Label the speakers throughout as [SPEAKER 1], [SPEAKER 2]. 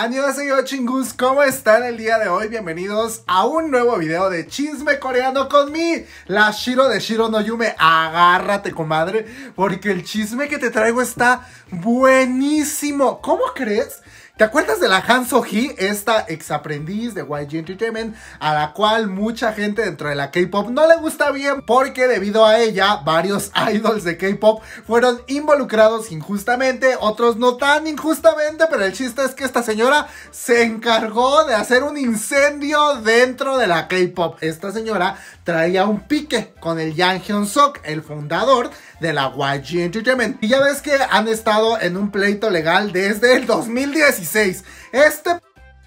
[SPEAKER 1] Annyeonghaseyo chingus, ¿cómo están el día de hoy? Bienvenidos a un nuevo video de chisme coreano con mí, la Shiro de Shiro no Yume. Agárrate, comadre, porque el chisme que te traigo está buenísimo. ¿Cómo crees ¿Te acuerdas de la Han So-hee, esta ex aprendiz de YG Entertainment, a la cual mucha gente dentro de la K-pop no le gusta bien porque debido a ella varios idols de K-pop fueron involucrados injustamente, otros no tan injustamente, pero el chiste es que esta señora se encargó de hacer un incendio dentro de la K-pop. Esta señora traía un pique con el Yang Hyun-sok, el fundador de la YG Entertainment. Y ya ves que han estado en un pleito legal desde el 2016. Este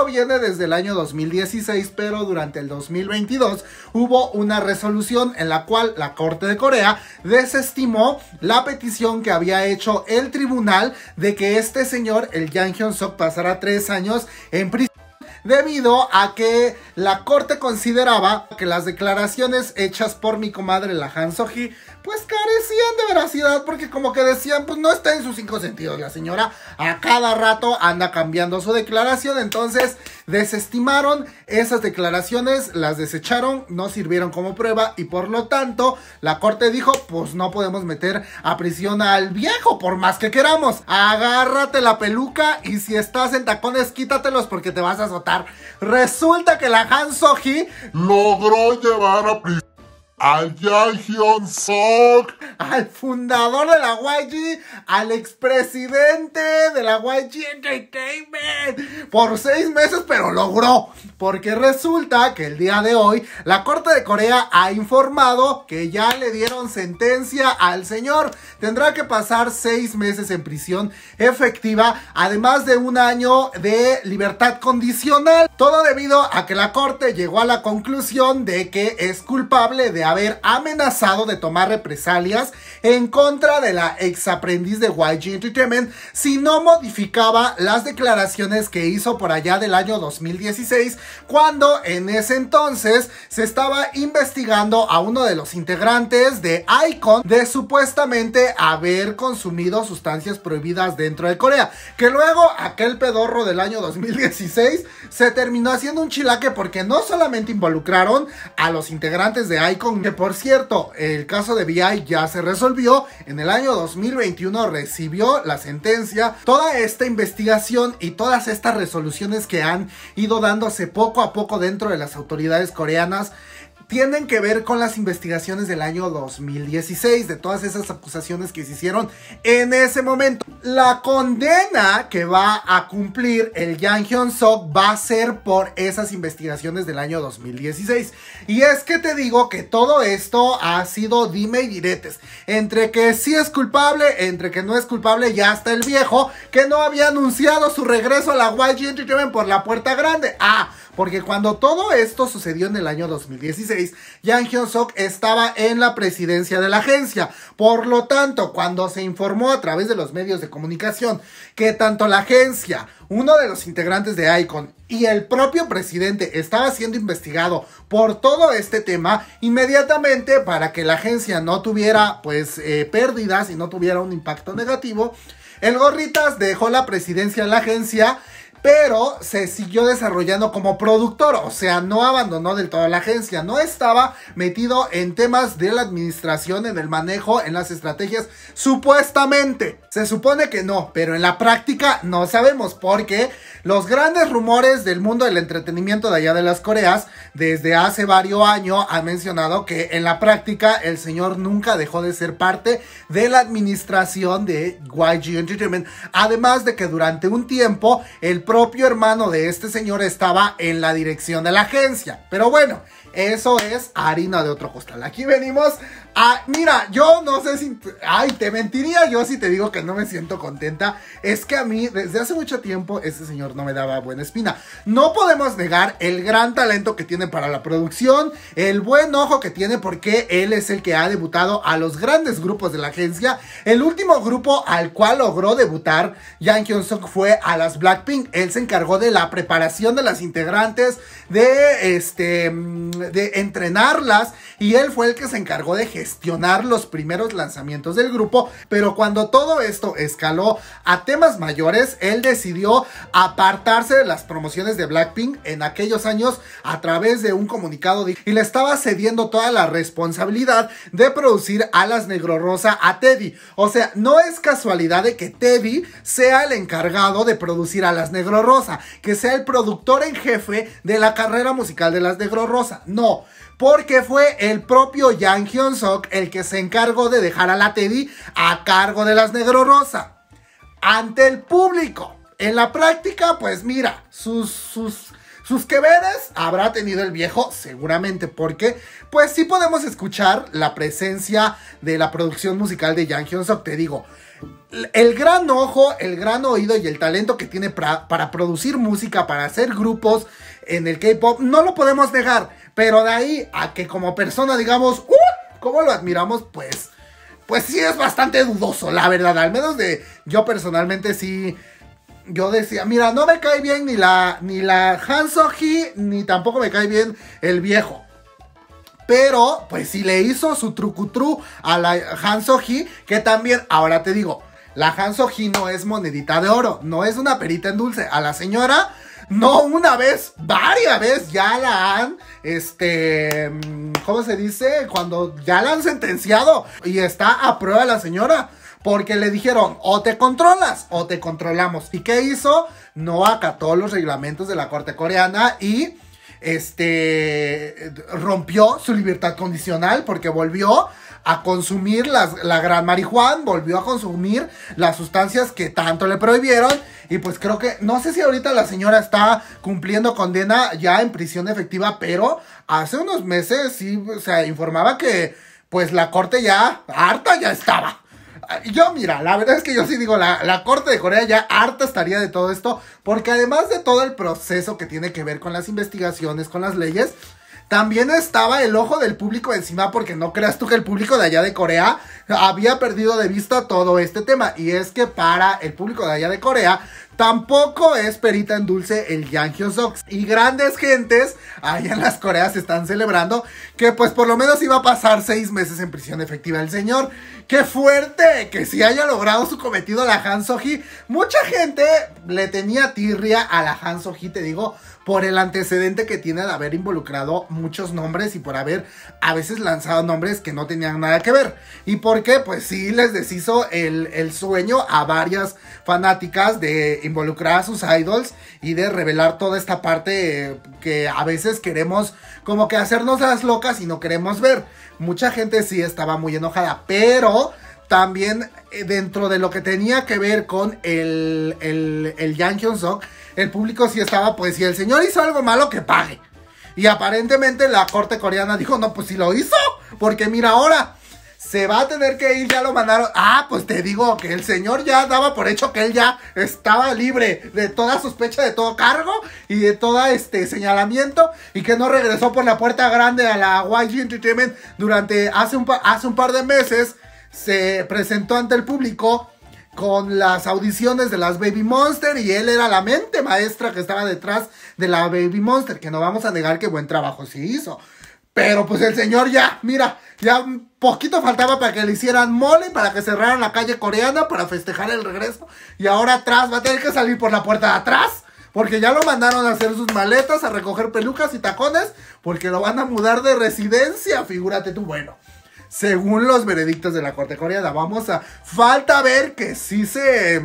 [SPEAKER 1] viene desde el año 2016, pero durante el 2022 hubo una resolución en la cual la Corte de Corea desestimó la petición que había hecho el tribunal de que este señor, el Yang Hyun-suk, pasara tres años en prisión debido a que la corte consideraba que las declaraciones hechas por mi comadre la Han Hee pues carecían de veracidad porque como que decían, pues no está en sus cinco sentidos. La señora a cada rato anda cambiando su declaración, entonces desestimaron esas declaraciones, las desecharon, no sirvieron como prueba y por lo tanto la corte dijo, pues no podemos meter a prisión al viejo por más que queramos. Agárrate la peluca y si estás en tacones quítatelos porque te vas a azotar. Resulta que la Han Soji logró llevar a prisión al Hyun Sok, al fundador de la YG, al expresidente de la YG Entertainment, por seis meses, pero logró. Porque resulta que el día de hoy la Corte de Corea ha informado que ya le dieron sentencia al señor. Tendrá que pasar seis meses en prisión efectiva, además de un año de libertad condicional. Todo debido a que la Corte llegó a la conclusión de que es culpable de haber amenazado de tomar represalias en contra de la ex aprendiz de YG Entertainment si no modificaba las declaraciones que hizo por allá del año 2016, cuando en ese entonces se estaba investigando a uno de los integrantes de Icon de supuestamente haber consumido sustancias prohibidas dentro de Corea, que luego aquel pedorro del año 2016 se terminó haciendo un chilaque porque no solamente involucraron a los integrantes de Icon, que por cierto, el caso de BI ya se resolvió. En el año 2021 recibió la sentencia. Toda esta investigación y todas estas resoluciones que han ido dándose poco a poco dentro de las autoridades coreanas tienen que ver con las investigaciones del año 2016, de todas esas acusaciones que se hicieron en ese momento. La condena que va a cumplir el Yang Hyun Sok va a ser por esas investigaciones del año 2016. Y es que te digo que todo esto ha sido dime y diretes. Entre que sí es culpable, entre que no es culpable, ya está el viejo que no había anunciado su regreso a la YG Entertainment por la puerta grande. Ah, porque cuando todo esto sucedió en el año 2016, Yang Hyun-suk estaba en la presidencia de la agencia. Por lo tanto, cuando se informó a través de los medios de comunicación que tanto la agencia, uno de los integrantes de Icon y el propio presidente estaba siendo investigado por todo este tema, inmediatamente para que la agencia no tuviera pues eh, pérdidas y no tuviera un impacto negativo, el Gorritas dejó la presidencia de la agencia pero se siguió desarrollando como productor, o sea, no abandonó del todo la agencia, no estaba metido en temas de la administración, en el manejo, en las estrategias, supuestamente. Se supone que no, pero en la práctica no sabemos porque los grandes rumores del mundo del entretenimiento de allá de las Coreas desde hace varios años han mencionado que en la práctica el señor nunca dejó de ser parte de la administración de YG Entertainment, además de que durante un tiempo el propio hermano de este señor estaba en la dirección de la agencia. Pero bueno, eso es harina de otro costal. Aquí venimos a... Mira, yo no sé si... Ay, te mentiría yo si te digo que no me siento contenta. Es que a mí, desde hace mucho tiempo, este señor no me daba buena espina. No podemos negar el gran talento que tiene para la producción, el buen ojo que tiene porque él es el que ha debutado a los grandes grupos de la agencia. El último grupo al cual logró debutar Yang Hyun-suk fue a las Blackpink él se encargó de la preparación de las integrantes, de, este, de entrenarlas y él fue el que se encargó de gestionar los primeros lanzamientos del grupo. Pero cuando todo esto escaló a temas mayores, él decidió apartarse de las promociones de Blackpink en aquellos años a través de un comunicado y le estaba cediendo toda la responsabilidad de producir Alas Negro Rosa a Teddy. O sea, no es casualidad de que Teddy sea el encargado de producir Alas Negro Rosa, que sea el productor en jefe de la carrera musical de las Negro Rosa. No, porque fue el propio Yang Hyun Suk el que se encargó de dejar a la TV a cargo de las Negro Rosa ante el público. En la práctica, pues mira, sus, sus sus que habrá tenido el viejo, seguramente, porque pues sí podemos escuchar la presencia de la producción musical de Jang hyun Te digo, el gran ojo, el gran oído y el talento que tiene para producir música, para hacer grupos en el K-pop, no lo podemos negar. Pero de ahí a que como persona digamos, ¡uh! ¿Cómo lo admiramos? Pues, pues sí es bastante dudoso, la verdad. Al menos de yo personalmente sí yo decía, mira, no me cae bien ni la, ni la Han Soji, ni tampoco me cae bien el viejo. Pero, pues si le hizo su trucutru a la Han Soji, que también, ahora te digo, la Han Soji no es monedita de oro, no es una perita en dulce. A la señora, no una vez, varias veces ya la han, este, mm, ¿cómo se dice? Cuando ya la han sentenciado y está a prueba la señora. Porque le dijeron, o te controlas o te controlamos. ¿Y qué hizo? No acató los reglamentos de la Corte Coreana y este, rompió su libertad condicional porque volvió a consumir la gran marihuana, volvió a consumir las sustancias que tanto le prohibieron. Y pues creo que, no sé si ahorita la señora está cumpliendo condena ya en prisión efectiva, pero hace unos meses sí se informaba que pues la corte ya harta ya estaba yo mira, la verdad es que yo sí digo, la, la, Corte de Corea ya harta estaría de todo esto, porque además de todo el proceso que tiene que ver con las investigaciones, con las leyes, también estaba el ojo del público encima porque no creas tú que el público de allá de Corea había perdido de vista todo este tema. Y es que para el público de allá de Corea tampoco es perita en dulce el Yang Sox. Y grandes gentes allá en las Coreas están celebrando que pues por lo menos iba a pasar seis meses en prisión efectiva el señor. ¡Qué fuerte! Que si haya logrado su cometido la Han Soji. Mucha gente le tenía tirria a la Han Soji, te digo por el antecedente que tiene de haber involucrado muchos nombres y por haber a veces lanzado nombres que no tenían nada que ver. ¿Y por qué? Pues sí les deshizo el, sueño a varias fanáticas de involucrar a sus idols y de revelar toda esta parte eh, que a veces queremos como que hacernos las locas y no queremos ver. Mucha gente sí estaba muy enojada, pero también eh, dentro de lo que tenía que ver con el, el, el Yang hyun el público sí estaba, pues si el señor hizo algo malo, que pague. Y aparentemente la corte coreana dijo, no, pues si lo hizo, porque mira ahora, se va a tener que ir, ya lo mandaron. Ah, pues te digo que el señor ya daba por hecho que él ya estaba libre de toda sospecha, de todo cargo y de todo este señalamiento y que no regresó por la puerta grande a la YG Entertainment durante hace un, hace un par de meses. Se presentó ante el público con las audiciones de las Baby Monster y él era la mente maestra que estaba detrás de la Baby Monster, que no vamos a negar que buen trabajo se hizo. Pero pues el señor ya, mira, ya poquito faltaba para que le hicieran mole, para que cerraran la calle coreana para festejar el regreso. Y ahora atrás va a tener que salir por la puerta de atrás. Porque ya lo mandaron a hacer sus maletas, a recoger pelucas y tacones, porque lo van a mudar de residencia, figúrate tú, bueno según los veredictos de la Corte Coreana. Vamos a. Falta ver que sí se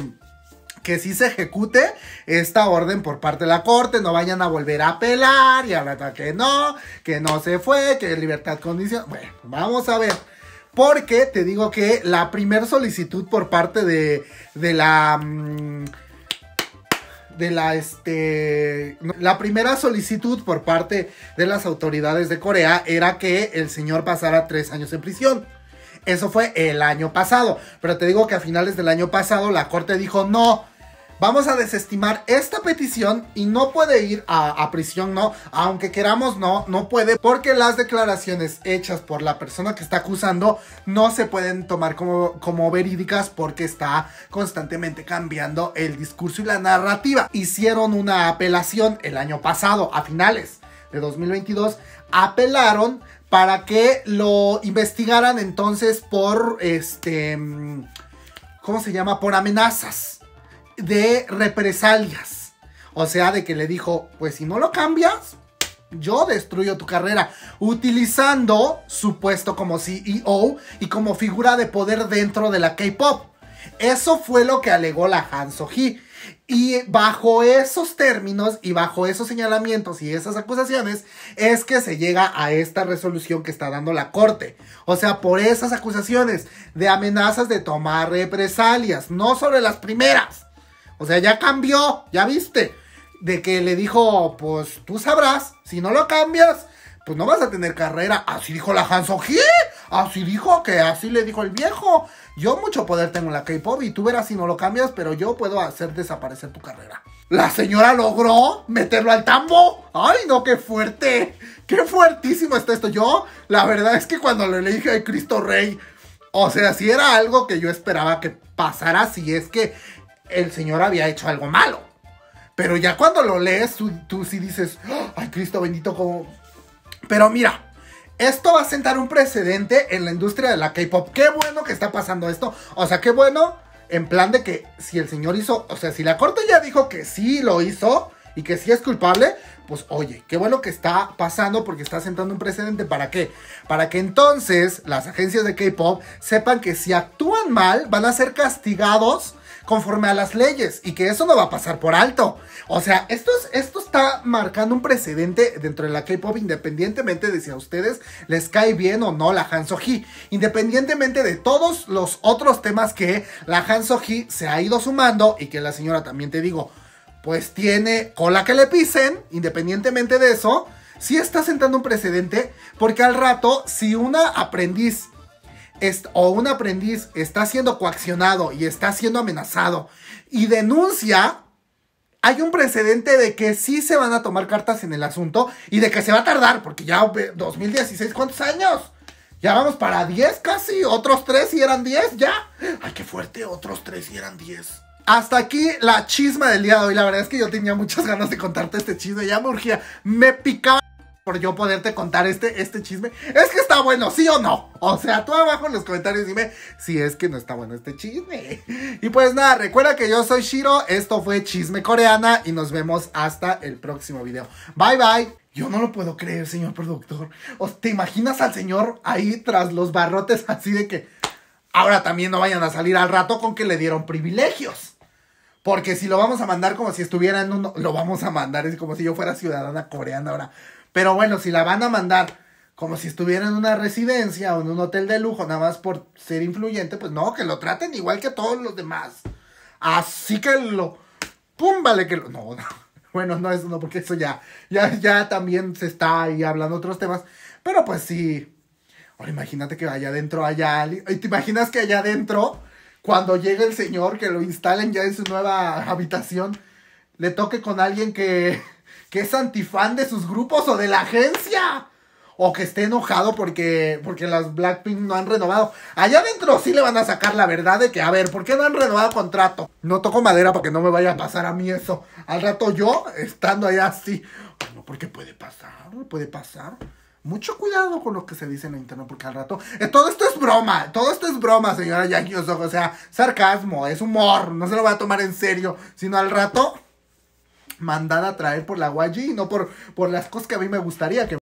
[SPEAKER 1] que sí se ejecute esta orden por parte de la corte, no vayan a volver a apelar y ahora que no, que no se fue, que libertad condicional. Bueno, vamos a ver. Porque te digo que la primer solicitud por parte de, de la... Mm, de la este la primera solicitud por parte de las autoridades de Corea era que el señor pasara tres años en prisión. Eso fue el año pasado. Pero te digo que a finales del año pasado la corte dijo no. Vamos a desestimar esta petición y no puede ir a, prisión, no. Aunque queramos, no, no puede. Porque las declaraciones hechas por la persona que está acusando no se pueden tomar como, como verídicas porque está constantemente cambiando el discurso y la narrativa. Hicieron una apelación el año pasado, a finales de 2022. Apelaron para que lo investigaran entonces por este... Mm, ¿Cómo se llama? Por amenazas de represalias. O sea, de que le dijo, pues si no lo cambias, yo destruyo tu carrera, utilizando su puesto como CEO y como figura de poder dentro de la K-Pop. Eso fue lo que alegó la Han So-hee Y bajo esos términos y bajo esos señalamientos y esas acusaciones es que se llega a esta resolución que está dando la corte. O sea, por esas acusaciones de amenazas de tomar represalias, no sobre las primeras, o sea, ya cambió, ya viste. De que le dijo, pues tú sabrás, si no lo cambias, pues no vas a tener carrera. Así dijo la Hanson G. Así dijo que así le dijo el viejo. Yo mucho poder tengo en la K-pop y tú verás si no lo cambias, pero yo puedo hacer desaparecer tu carrera. La señora logró meterlo al tambo. Ay, no, qué fuerte. Qué fuertísimo está esto. Yo, la verdad es que cuando le dije a Cristo Rey, o sea, si era algo que yo esperaba que pasara, si es que el Señor había hecho algo malo. Pero ya cuando lo lees, tú, sí dices, ¡Ah! ay Cristo bendito, como... Pero mira, esto va a sentar un precedente en la industria de la K-Pop. Qué bueno que está pasando esto. O sea, qué bueno en plan de que si el señor hizo, o sea, si la corte ya dijo que sí lo hizo y que sí es culpable, pues oye, qué bueno que está pasando porque está sentando un precedente. ¿Para qué? Para que entonces las agencias de K-Pop sepan que si actúan mal van a ser castigados conforme a las leyes y que eso no va a pasar por alto. O sea, esto, esto está marcando un precedente dentro de la K-Pop independientemente de si a ustedes les cae bien o no la Han So Hee, Independientemente de todos los otros temas que la Han So Hee se ha ido sumando y que la señora también te digo, pues tiene cola que le pisen, independientemente de eso, sí está sentando un precedente porque al rato si una aprendiz o un aprendiz está siendo coaccionado y está siendo amenazado y denuncia, hay un precedente de que sí se van a tomar cartas en el asunto y de que se va a tardar, porque ya 2016, ¿cuántos años? Ya vamos para 10 casi, otros 3 y eran 10 ya. Ay, qué fuerte, otros 3 y eran 10. Hasta aquí la chisma del día de hoy. La verdad es que yo tenía muchas ganas de contarte este chisme, ya me urgía. Me picaba por yo poderte contar este, este chisme. Es que está bueno, sí o no. O sea, tú abajo en los comentarios dime si es que no está bueno este chisme. Y pues nada, recuerda que yo soy Shiro, esto fue Chisme Coreana y nos vemos hasta el próximo video. Bye bye. Yo no lo puedo creer, señor productor. ¿O ¿Te imaginas al señor ahí tras los barrotes así de que ahora también no vayan a salir al rato con que le dieron privilegios? Porque si lo vamos a mandar como si estuviera en un... Lo vamos a mandar, es como si yo fuera ciudadana coreana ahora. Pero bueno, si la van a mandar como si estuviera en una residencia o en un hotel de lujo, nada más por ser influyente, pues no, que lo traten igual que todos los demás. Así que lo. ¡Pum! Vale que lo. No, no. Bueno, no, eso no, porque eso ya, ya, ya también se está ahí hablando otros temas. Pero pues sí. Ahora imagínate que allá adentro haya alguien. ¿Te imaginas que allá adentro, cuando llegue el señor, que lo instalen ya en su nueva habitación, le toque con alguien que que es antifan de sus grupos o de la agencia. O que esté enojado porque, porque las Blackpink no han renovado. Allá adentro sí le van a sacar la verdad de que, a ver, ¿por qué no han renovado contrato? No toco madera porque no me vaya a pasar a mí eso. Al rato yo, estando allá así. Bueno, porque puede pasar, puede pasar mucho cuidado con lo que se dice en la internet, porque al rato. Eh, todo esto es broma, todo esto es broma, señora Yankee O sea, sarcasmo, es humor, no se lo voy a tomar en serio, sino al rato mandada a traer por la YG no por, por las cosas que a mí me gustaría que